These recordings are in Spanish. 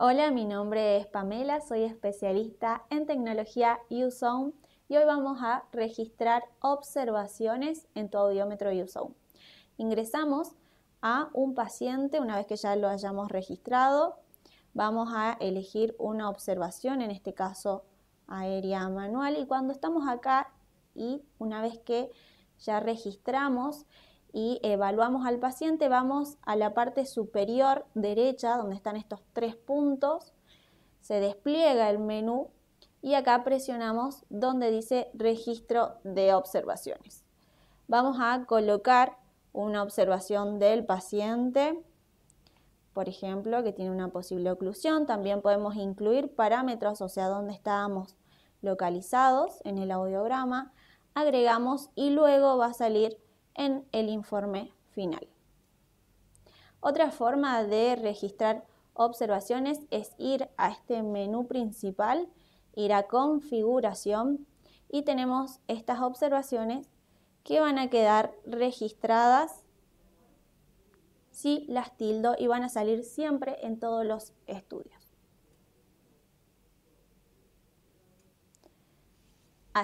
Hola, mi nombre es Pamela, soy especialista en tecnología U-Zone y hoy vamos a registrar observaciones en tu audiómetro U-Zone. Ingresamos a un paciente, una vez que ya lo hayamos registrado, vamos a elegir una observación, en este caso aérea manual, y cuando estamos acá y una vez que ya registramos, y evaluamos al paciente, vamos a la parte superior derecha donde están estos tres puntos, se despliega el menú y acá presionamos donde dice registro de observaciones. Vamos a colocar una observación del paciente, por ejemplo, que tiene una posible oclusión. También podemos incluir parámetros, o sea, dónde estábamos localizados en el audiograma. Agregamos y luego va a salir en el informe final. Otra forma de registrar observaciones es ir a este menú principal, ir a configuración y tenemos estas observaciones que van a quedar registradas si las tildo y van a salir siempre en todos los estudios.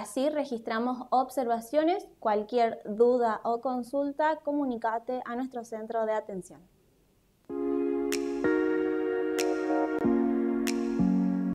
Así registramos observaciones, cualquier duda o consulta, comunícate a nuestro centro de atención.